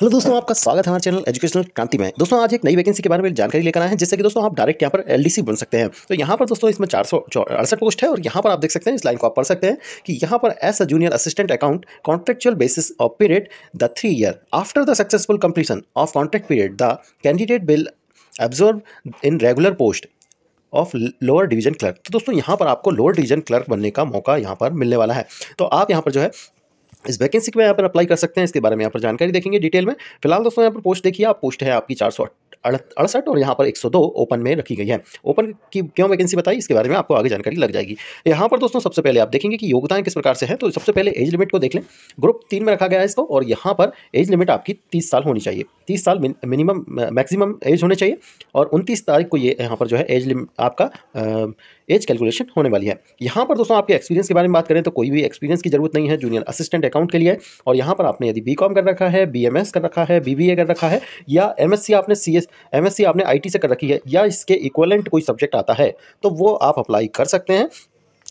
hello दोस्तों आपका स्वागत है हमारे चैनल एजुकेशनल क्रांति में दोस्तों आज एक नई वैकेंसी के बारे में जानकारी लेकर आए हैं जिससे कि दोस्तों आप डायरेक्ट यहाँ पर एलडीसी बन सकते हैं तो यहाँ पर दोस्तों इसमें चार सौ अड़सठ पोस्ट है और यहाँ पर आप देख सकते हैं इस लाइन को आप पढ़ सकते हैं कि यहाँ पर as a junior assistant account contractual basis of period the three year after the successful completion of contract period the candidate will absorb in regular post of lower division clerk तो दोस्तों यहाँ पर आपको लोअर डिवीजन क्लर्क बनने का मौका यहाँ पर मिलने वाला है तो आप यहाँ पर जो है इस वैकेंसी में यहाँ पर अप्लाई कर सकते हैं इसके बारे में यहाँ पर जानकारी देखेंगे डिटेल में फिलहाल दोस्तों यहाँ पर पोस्ट देखिए आप पोस्ट है आपकी चार सौ अड़सठ और यहाँ पर 102 ओपन में रखी गई है ओपन की क्यों वैकेंसी बताई इसके बारे में आपको आगे जानकारी लग जाएगी यहाँ पर दोस्तों सबसे पहले आप देखेंगे कि योगदान किस प्रकार से है तो सबसे पहले एज लिमिट को देख लें ग्रुप तीन में रखा गया है इसको और यहाँ पर एज लिमिट आपकी तीस साल होनी चाहिए तीस साल मिनिमम मैक्सिमम एज होने चाहिए और उनतीस तारीख को ये यहाँ पर जो है एज लिमिट आपका एज कैलकुलेशन होने वाली है यहाँ पर दोस्तों आपके एक्सपीरियंस के बारे में बात करें तो कोई भी एक्सपीरियंस की जरूरत नहीं है जूनियर असिस्टेंट अकाउंट के लिए और यहाँ पर आपने यदि बी कर रखा है बी कर रखा है बी कर रखा है या एम आपने सी एस आपने आई से कर रखी है या इसके इक्वलेंट कोई सब्जेक्ट आता है तो वो आप अप्लाई कर सकते हैं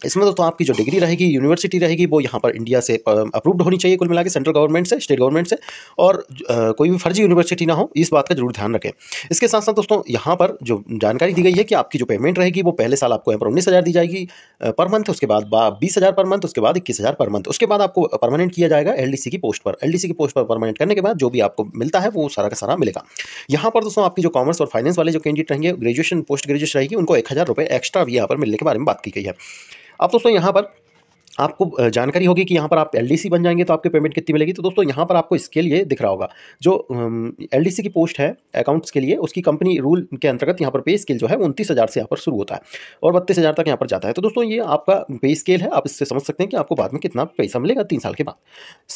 इसमें दोस्तों आपकी जो डिग्री रहेगी यूनिवर्सिटी रहेगी वो यहाँ पर इंडिया से अप्रूव्ड होनी चाहिए कुल मिला के सेंट्रल गवर्नमेंट से स्टेट गवर्नमेंट से और कोई भी फर्जी यूनिवर्सिटी ना हो इस बात का जरूर ध्यान रखें इसके साथ साथ दोस्तों यहाँ पर जो जानकारी दी गई है कि आपकी जो पेमेंट रहेगी वो पहले साल आपको यहाँ पर उन्नीस हज़ार दी जाएगी पर मंथ उसके बाद बीस हज़ार पर मंथ उसके बाद इक्कीस हज़ार पर मंथ उसके बाद आपको परमानेंट किया जाएगा एल की पोस्ट पर एल की पोस्ट पर परमानेंट करने के बाद जो भी आपको मिलता है वो सारा का सारा मिलेगा यहाँ पर दोस्तों आपकी जो कॉमर्स और फाइनेंस वाले जो कैंडिडेट रहेंगे ग्रेजुएशन पोस्ट ग्रेजुएशन रहेगी उनको एक हज़ार रुपये एक्स्ट्रा भी यहाँ पर मिलने के बारे में बात की गई है अब दोस्तों यहाँ पर आपको जानकारी होगी कि यहाँ पर आप एल बन जाएंगे तो आपकी पेमेंट कितनी मिलेगी तो दोस्तों यहाँ पर आपको इसके लिए दिख रहा होगा जो एल की पोस्ट है अकाउंट्स के लिए उसकी कंपनी रूल के अंतर्गत यहाँ पर पे स्केल जो है उनतीस हज़ार से यहाँ पर शुरू होता है और बत्तीस हज़ार तक यहाँ पर जाता है तो दोस्तों ये आपका पे स्केल है आप इससे समझ सकते हैं कि आपको बाद में कितना पैसा मिलेगा तीन साल के बाद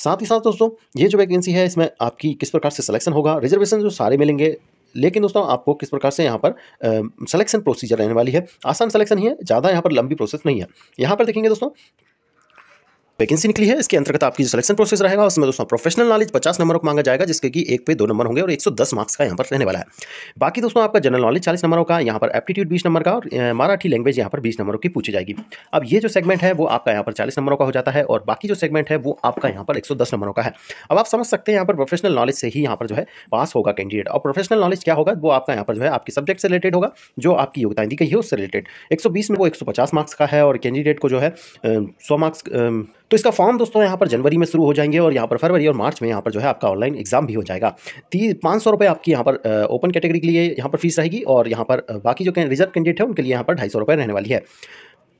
साथ ही साथ दोस्तों ये जो वैकेंसी है इसमें आपकी किस प्रकार से सिलेक्शन होगा रिजर्वेशन जो सारे मिलेंगे लेकिन दोस्तों आपको किस प्रकार से यहाँ पर सिलेक्शन प्रोसीजर रहने वाली है आसान सिलेक्शन ही है ज़्यादा यहाँ पर लंबी प्रोसेस नहीं है यहाँ पर देखेंगे दोस्तों वैकेंसी निकली है इसके अंतर्गत आपकी जो सिलेक्शन प्रोसेस रहेगा उसमें दोस्तों प्रोफेशनल नॉलेज पचास नंबर को मांगा जाएगा जिसके कि एक पे दो नंबर होंगे और एक सौ दस मार्क्स का यहाँ पर रहने वाला है बाकी दोस्तों आपका जनरल नॉलेज चालीस नंबरों का यहाँ पर एप्टीट्यूड बीस नंबर का और मराठी लैंग्वेज यहाँ पर बीस नंबरों की पूछी जाएगी अब ये जो सेगमेंट है वो आपका यहाँ पर चालीस नंबरों का हो जाता है और बाकी जो सेगमेंट है वो आपका यहाँ पर एक नंबरों का है अब आप समझ सकते हैं यहाँ पर प्रोफेशनल नॉलेज से ही यहाँ पर जो है पास होगा कैंडिडेट और प्रोफेशनल नॉलेज क्या होगा वो आपका यहाँ पर जो है आपके सब्जेक्ट से रिलेटेड होगा जो आपकी योगदान दी गई है उससे रिलेटेड 120 में वो 150 मार्क्स का है और कैंडिडेट को जो है सौ मार्क्स तो इसका फॉर्म दोस्तों यहाँ पर जनवरी में शुरू हो जाएंगे और यहाँ पर फरवरी और मार्च में यहाँ पर जो है आपका ऑनलाइन एग्जाम भी हो जाएगा तीस पाँच सौ रुपये आपकी यहाँ पर ओपन कैटेगरी के लिए यहाँ पर फीस रहेगी और यहाँ पर बाकी जो रिजर्व कैंडिडेट है उनके लिए यहाँ पर ढाई सौ रुपये रहने वाली है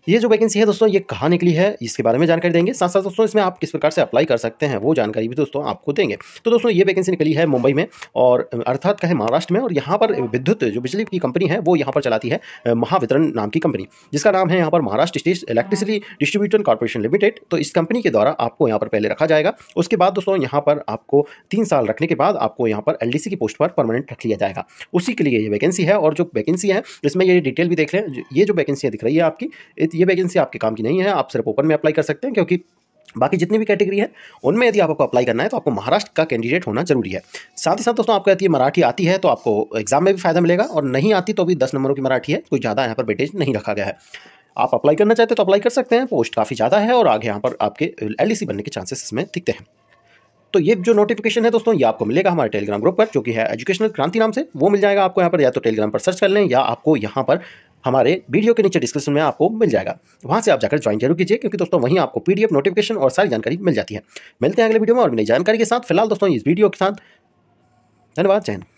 ये जो वैकेंसी है दोस्तों ये कहाँ निकली है इसके बारे में जानकारी देंगे साथ साथ दोस्तों इसमें आप किस प्रकार से अप्लाई कर सकते हैं वो जानकारी भी दोस्तों आपको देंगे तो दोस्तों ये वैकेंसी निकली है मुंबई में और अर्थात कहे महाराष्ट्र में और यहाँ पर विद्युत जो बिजली की कंपनी है वो यहाँ पर चलाती है महावितरण नाम की कंपनी जिसका नाम है यहाँ पर Maharashtra state electricity distributor corporation limited तो इस कंपनी के द्वारा आपको यहाँ पर पहले रखा जाएगा उसके बाद दोस्तों यहाँ पर आपको तीन साल रखने के बाद आपको यहाँ पर एल की पोस्ट पर परमानेंट रख लिया जाएगा उसी के लिए ये वैकेंसी है और जो वैकेंसी है इसमें ये डिटेल भी देख लें ये जो वैकेंसियाँ दिख रही है आपकी तो ये वैकेंसी आपके काम की नहीं है आप सिर्फ ओपन में अप्लाई कर सकते हैं क्योंकि बाकी जितनी भी कैटेगरी है उनमें यदि आपको अप्लाई करना है तो आपको महाराष्ट्र का कैंडिडेट होना जरूरी है साथ ही साथ दोस्तों आपको यदि मराठी आती है तो आपको एग्जाम में भी फायदा मिलेगा और नहीं आती तो भी दस नंबरों की मराठी है कोई ज़्यादा यहाँ पर वेटेज नहीं रखा गया है आप अप्लाई करना चाहते तो अप्लाई कर सकते हैं पोस्ट काफ़ी ज़्यादा है और आगे यहाँ पर आपके एल बनने के चांसेस इसमें दिखते हैं तो ये जो नोटिफिकेशन है दोस्तों ये आपको मिलेगा हमारे टेलीग्राम ग्रुप पर जो कि है एजुकेशनल क्रांति नाम से वो मिल जाएगा आपको यहाँ पर या तो टेलीग्राम पर सर्च कर लें या आपको यहाँ पर हमारे वीडियो के नीचे डिस्क्रिप्शन में आपको मिल जाएगा वहाँ से आप जाकर ज्वाइन जरूर कीजिए क्योंकि दोस्तों वहीं आपको पी नोटिफिकेशन और सारी जानकारी मिल जाती है मिलते हैं अगले वीडियो में और नई जानकारी के साथ फिलहाल दोस्तों इस वीडियो के साथ धन्यवाद जैन